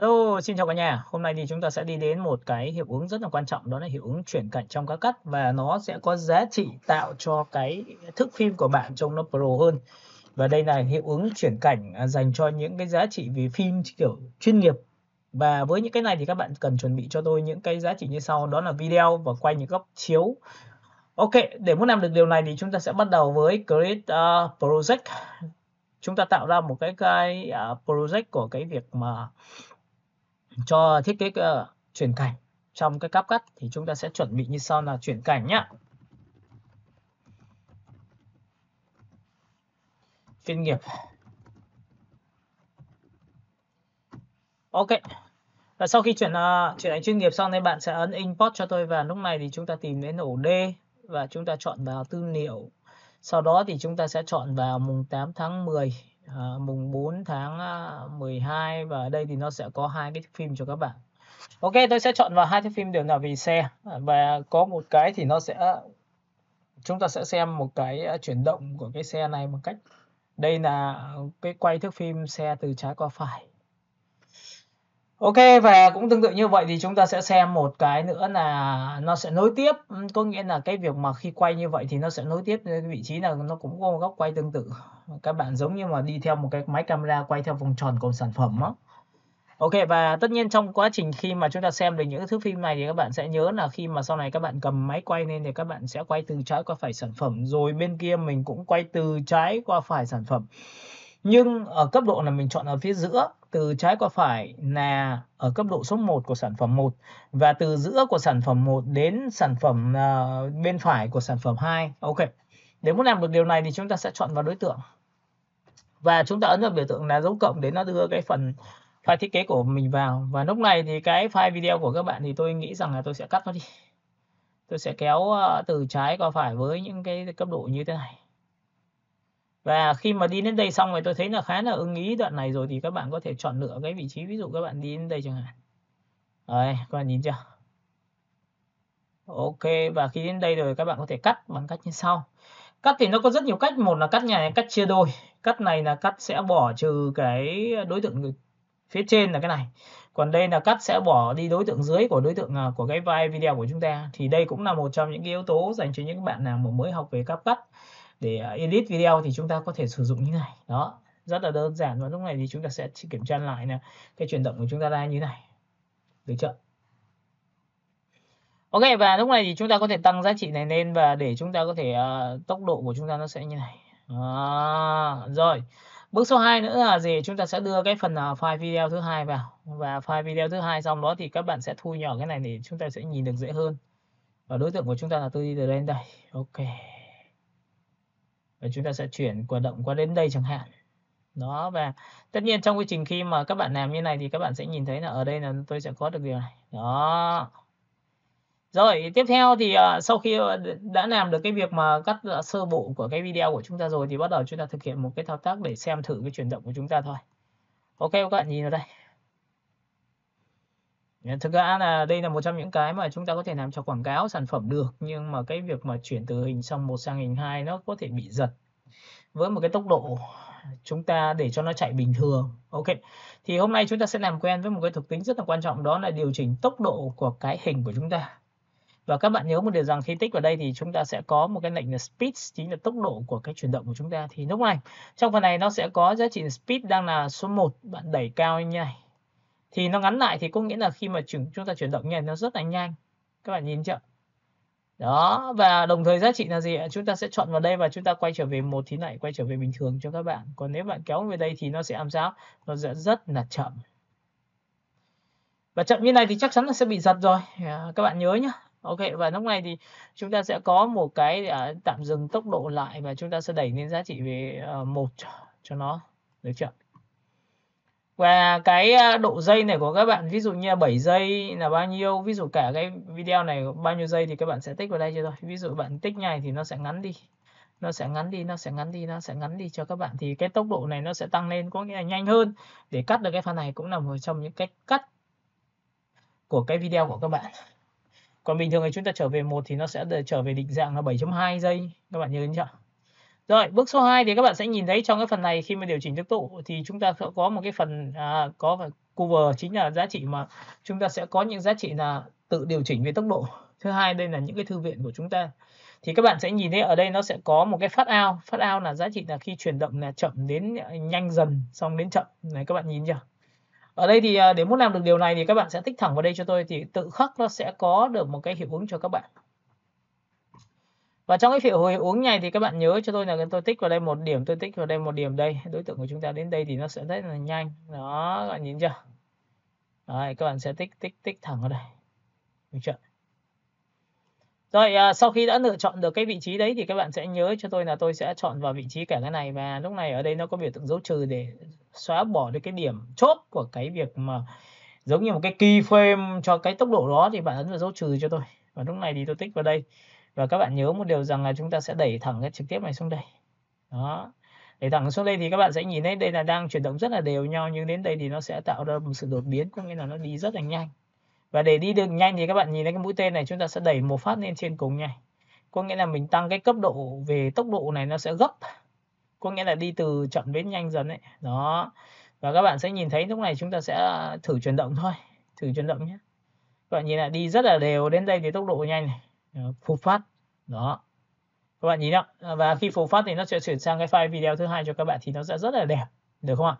Hello, xin chào cả nhà. Hôm nay thì chúng ta sẽ đi đến một cái hiệu ứng rất là quan trọng đó là hiệu ứng chuyển cảnh trong các cắt và nó sẽ có giá trị tạo cho cái thức phim của bạn trông nó pro hơn. Và đây là hiệu ứng chuyển cảnh à, dành cho những cái giá trị về phim kiểu chuyên nghiệp. Và với những cái này thì các bạn cần chuẩn bị cho tôi những cái giá trị như sau đó là video và quay những góc chiếu. Ok, để muốn làm được điều này thì chúng ta sẽ bắt đầu với Create uh, Project. Chúng ta tạo ra một cái cái uh, project của cái việc mà cho thiết kế uh, chuyển cảnh trong cái cáp cắt thì chúng ta sẽ chuẩn bị như sau là chuyển cảnh nhá chuyên nghiệp ok và sau khi chuyển uh, chuyển ảnh chuyên nghiệp xong thì bạn sẽ ấn import cho tôi và lúc này thì chúng ta tìm đến ổ D và chúng ta chọn vào tư liệu sau đó thì chúng ta sẽ chọn vào mùng 8 tháng 10 uh, mùng 4 tháng 12 ờ, và ở đây thì nó sẽ có hai cái phim cho các bạn Ok tôi sẽ chọn vào hai cái phim đều là về xe và có một cái thì nó sẽ chúng ta sẽ xem một cái ờ, chuyển động của cái xe này bằng cách đây là cái quay thước phim xe từ trái qua phải Ok và cũng tương tự như vậy thì chúng ta sẽ xem một cái nữa là nó sẽ nối tiếp ừ, có nghĩa là cái việc mà khi quay như vậy thì nó sẽ nối tiếp cái vị trí là nó cũng có một góc quay tương tự các bạn giống như mà đi theo một cái máy camera quay theo vòng tròn của sản phẩm đó. Ok và tất nhiên trong quá trình khi mà chúng ta xem được những thứ phim này thì các bạn sẽ nhớ là khi mà sau này các bạn cầm máy quay lên thì các bạn sẽ quay từ trái qua phải sản phẩm rồi bên kia mình cũng quay từ trái qua phải sản phẩm nhưng ở cấp độ là mình chọn ở phía giữa từ trái qua phải là ở cấp độ số 1 của sản phẩm 1 và từ giữa của sản phẩm 1 đến sản phẩm uh, bên phải của sản phẩm 2. Ok. Để muốn làm được điều này thì chúng ta sẽ chọn vào đối tượng. Và chúng ta ấn vào biểu tượng là dấu cộng để nó đưa cái phần file thiết kế của mình vào. Và lúc này thì cái file video của các bạn thì tôi nghĩ rằng là tôi sẽ cắt nó đi. Tôi sẽ kéo ờ, từ trái qua phải với những cái cấp độ như thế này và khi mà đi đến đây xong rồi tôi thấy là khá là ưng ý đoạn này rồi thì các bạn có thể chọn lựa cái vị trí ví dụ các bạn đi đến đây chẳng hạn đấy các bạn nhìn chưa ok và khi đến đây rồi các bạn có thể cắt bằng cách như sau cắt thì nó có rất nhiều cách một là cắt nhà này cắt chia đôi cắt này là cắt sẽ bỏ trừ cái đối tượng phía trên là cái này còn đây là cắt sẽ bỏ đi đối tượng dưới của đối tượng à, của cái vai video của chúng ta thì đây cũng là một trong những cái yếu tố dành cho những bạn nào mới học về cắt cắt để à, edit video thì chúng ta có thể sử dụng như này đó rất là đơn giản và lúc này thì chúng ta sẽ kiểm tra lại nè, cái chuyển động của chúng ta ra như này được chưa Ok và lúc này thì chúng ta có thể tăng giá trị này lên và để chúng ta có thể uh, tốc độ của chúng ta nó sẽ như này à, rồi bước số 2 nữa là gì chúng ta sẽ đưa cái phần uh, file video thứ hai vào và file video thứ hai xong đó thì các bạn sẽ thu nhỏ cái này để chúng ta sẽ nhìn được dễ hơn và đối tượng của chúng ta là tôi đi từ lên đây ok và chúng ta sẽ chuyển quả động qua đến đây chẳng hạn đó và tất nhiên trong quy trình khi mà các bạn làm như này thì các bạn sẽ nhìn thấy là ở đây là tôi sẽ có được điều này đó rồi tiếp theo thì uh, sau khi ờ, đã làm được cái việc mà cắt ờ, sơ bộ của cái video của chúng ta rồi thì bắt đầu chúng ta thực hiện một cái thao tác để xem thử cái chuyển động của chúng ta thôi ok các bạn nhìn vào đây Thực ra là đây là một trong những cái mà chúng ta có thể làm cho quảng cáo sản phẩm được nhưng mà cái việc mà chuyển từ hình xong một sang hình hai nó có thể bị giật với một cái tốc độ chúng ta để cho nó chạy bình thường. Ok. Thì hôm nay chúng ta sẽ làm quen với một cái thuộc tính rất là quan trọng đó là điều chỉnh tốc độ của cái hình của chúng ta. Và các bạn nhớ một điều rằng khi tích vào đây thì chúng ta sẽ có một cái lệnh là speed chính là tốc độ của cái chuyển động của chúng ta. Thì lúc này trong phần này nó sẽ có giá trị speed đang là số 1. Bạn đẩy cao như này thì nó ngắn lại thì có nghĩa là khi mà chúng chúng ta chuyển động nhanh nó rất là nhanh các bạn nhìn chưa đó và đồng thời giá trị là gì chúng ta sẽ chọn vào đây và chúng ta quay trở về một thì lại quay trở về bình thường cho các bạn còn nếu bạn kéo về đây thì nó sẽ làm sao nó sẽ rất là chậm và chậm như này thì chắc chắn là sẽ bị giật rồi à, các bạn nhớ nhá ok và lúc này thì chúng ta sẽ có một cái à, tạm dừng tốc độ lại và chúng ta sẽ đẩy lên giá trị về ờ, một cho nó được chậm và cái ờ, độ dây này của các bạn ví dụ như 7 giây là bao nhiêu ví dụ cả cái video này bao nhiêu giây thì các bạn sẽ tích vào đây cho rồi ví dụ bạn tích này thì nó sẽ ngắn đi nó sẽ ngắn đi nó sẽ ngắn đi nó sẽ ngắn đi cho các bạn thì cái tốc độ này nó sẽ tăng lên có nghĩa là nhanh hơn để cắt được cái phần này cũng là một trong những cách cắt của cái video của các bạn còn bình thường thì chúng ta trở về một thì nó sẽ trở về định dạng là 7.2 giây các bạn nhớ đến chưa rồi, bước số 2 thì các bạn sẽ nhìn thấy trong cái phần này khi mà điều chỉnh tốc độ thì chúng ta sẽ có một cái phần à, có cover chính là giá trị mà chúng ta sẽ có những giá trị là tự điều chỉnh về tốc độ. Thứ hai đây là những cái thư viện của chúng ta. Thì các bạn sẽ nhìn thấy ở đây nó sẽ có một cái phát ao, phát ao là giá trị là khi chuyển động là chậm đến nhanh dần xong đến chậm. Này các bạn nhìn chưa? Ở đây thì à, để muốn làm được điều này thì các bạn sẽ tích thẳng vào đây cho tôi thì tự khắc nó sẽ có được một cái hiệu ứng cho các bạn và trong cái phiệu hồi uống này thì các bạn nhớ cho tôi là tôi tích vào đây một điểm tôi tích vào đây một điểm đây đối tượng của chúng ta đến đây thì nó sẽ rất là nhanh đó các bạn nhìn chưa Đấy, các bạn sẽ tích tích tích thẳng vào đây được chưa rồi à, sau khi đã lựa chọn được cái vị trí đấy thì các bạn sẽ nhớ cho tôi là tôi sẽ chọn vào vị trí cả cái này và lúc này ở đây nó có biểu tượng dấu trừ để xóa bỏ được cái điểm chốt của cái việc mà giống như một cái keyframe cho cái tốc độ đó thì bạn ấn vào dấu trừ cho tôi và lúc này thì tôi tích vào đây và các bạn nhớ một điều rằng là chúng ta sẽ đẩy thẳng cái trực tiếp này xuống đây đó đẩy thẳng xuống đây thì các bạn sẽ nhìn thấy đây là đang chuyển động rất là đều nhau nhưng đến đây thì nó sẽ tạo ra một sự đột biến có nghĩa là nó đi rất là nhanh và để đi được nhanh thì các bạn nhìn thấy cái mũi tên này chúng ta sẽ đẩy một phát lên trên cùng nhanh có nghĩa là mình tăng cái cấp độ về tốc độ này nó sẽ gấp có nghĩa là đi từ chậm đến nhanh dần đấy đó và các bạn sẽ nhìn thấy lúc này chúng ta sẽ thử chuyển động thôi thử chuyển động nhé các bạn nhìn là đi rất là đều đến đây thì tốc độ nhanh này phù ờ, phát đó các bạn nhìn ạ ờ, và khi phù phát thì nó sẽ chuyển sang cái file video thứ hai cho các bạn thì nó sẽ rất là đẹp được không ạ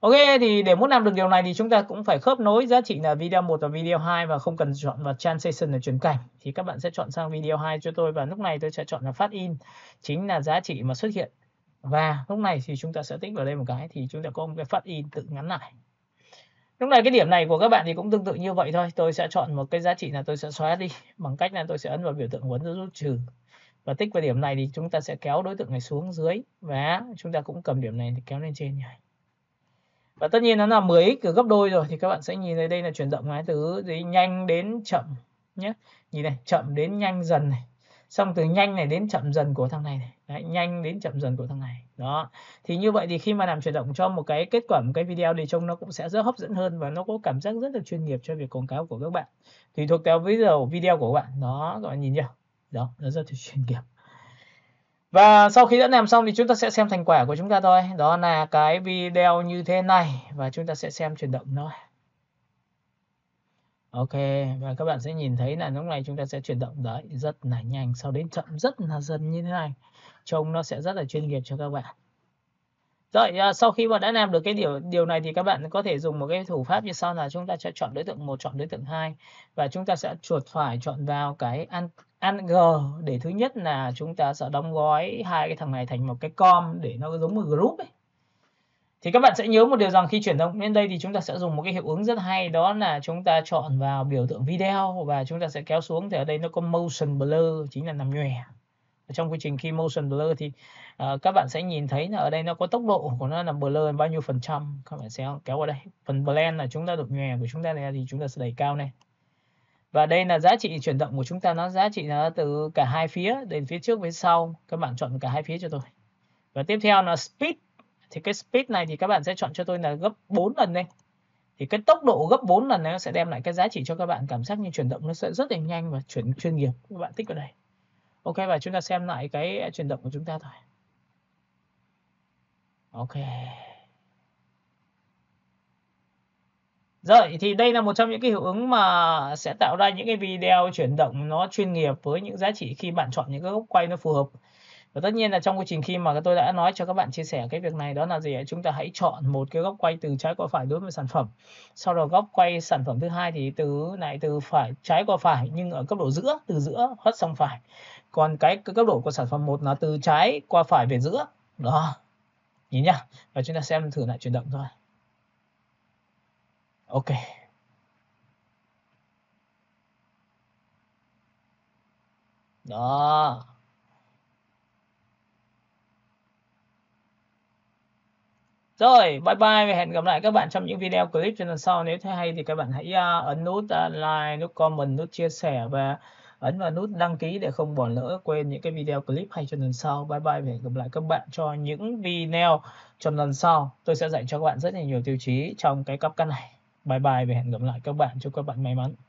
Ok thì để muốn làm được điều này thì chúng ta cũng phải khớp nối giá trị là video 1 và video 2 và không cần chọn vào transition để chuyển cảnh thì các bạn sẽ chọn sang video 2 cho tôi và lúc này tôi sẽ chọn là phát in chính là giá trị mà xuất hiện và lúc này thì chúng ta sẽ tích vào đây một cái thì chúng ta có một cái phát in tự ngắn lại lúc này cái điểm này của các bạn thì cũng tương tự như vậy thôi tôi sẽ chọn một cái giá trị là tôi sẽ xóa đi bằng cách là tôi sẽ ấn vào biểu tượng huấn rút trừ và tích vào điểm này thì chúng ta sẽ kéo đối tượng này xuống dưới và chúng ta cũng cầm điểm này thì kéo lên trên nhỉ và tất nhiên nó là 10x gấp đôi rồi thì các bạn sẽ nhìn thấy đây là chuyển động từ gì nhanh đến chậm nhé nhìn này chậm đến nhanh dần này xong từ nhanh này đến chậm dần của thằng này, này. Đấy, nhanh đến chậm dần của thằng này đó thì như vậy thì khi mà làm chuyển động cho một cái kết quả một cái video thì trông nó cũng sẽ rất hấp dẫn hơn và nó có cảm giác rất là chuyên nghiệp cho việc quảng cáo của các bạn tùy thuộc theo video video của các bạn đó các bạn nhìn chưa đó nó rất là chuyên nghiệp và sau khi đã làm xong thì chúng ta sẽ xem thành quả của chúng ta thôi đó là cái video như thế này và chúng ta sẽ xem chuyển động nó Ok, và các bạn sẽ nhìn thấy là lúc này chúng ta sẽ chuyển động đấy rất là nhanh, sau đến chậm rất là dần như thế này. Trông nó sẽ rất là chuyên nghiệp cho các bạn. Rồi, à, sau khi mà đã làm được cái điều điều này thì các bạn có thể dùng một cái thủ pháp như sau là chúng ta sẽ chọn đối tượng một chọn đối tượng hai và chúng ta sẽ chuột phải chọn vào cái ăn ăn g để thứ nhất là chúng ta sẽ đóng gói hai cái thằng này thành một cái com để nó giống một group ấy thì các bạn sẽ nhớ một điều rằng khi chuyển động lên đây thì chúng ta sẽ dùng một cái hiệu ứng rất hay đó là chúng ta chọn vào biểu tượng video và chúng ta sẽ kéo xuống thì ở đây nó có motion blur chính là nằm nhòe trong quy trình khi motion blur thì uh, các bạn sẽ nhìn thấy là ở đây nó có tốc độ của nó là blur bao nhiêu phần trăm các bạn sẽ kéo vào đây phần blend là chúng ta được nhòe của chúng ta này thì chúng ta sẽ đẩy cao này và đây là giá trị chuyển động của chúng ta nó giá trị nó từ cả hai phía đến phía trước với sau các bạn chọn cả hai phía cho tôi và tiếp theo là speed thì cái speed này thì các bạn sẽ chọn cho tôi là gấp 4 lần đây thì cái tốc độ gấp 4 lần này nó sẽ đem lại cái giá trị cho các bạn cảm giác như chuyển động nó sẽ rất là nhanh và chuyển chuyên nghiệp các bạn thích ở đây ok và chúng ta xem lại cái chuyển động của chúng ta thôi ok Rồi thì đây là một trong những cái hiệu ứng mà sẽ tạo ra những cái video chuyển động nó chuyên nghiệp với những giá trị khi bạn chọn những cái góc quay nó phù hợp và tất nhiên là trong quá trình khi mà tôi đã nói cho các bạn chia sẻ cái việc này đó là gì chúng ta hãy chọn một cái góc quay từ trái qua phải đối với sản phẩm sau đó góc quay sản phẩm thứ hai thì từ lại từ phải trái qua phải nhưng ở cấp độ giữa từ giữa hất sang phải còn cái, cái cấp độ của sản phẩm một là từ trái qua phải về giữa đó nhìn nhá và chúng ta xem thử lại chuyển động thôi ok đó Rồi, bye bye và hẹn gặp lại các bạn trong những video clip trên lần sau. Nếu thấy hay thì các bạn hãy uh, ấn nút uh, like, nút comment, nút chia sẻ và ấn vào nút đăng ký để không bỏ lỡ quên những cái video clip hay cho lần sau. Bye bye và hẹn gặp lại các bạn cho những video trong lần sau. Tôi sẽ dạy cho các bạn rất là nhiều tiêu chí trong cái cấp căn này. Bye bye và hẹn gặp lại các bạn. Chúc các bạn may mắn.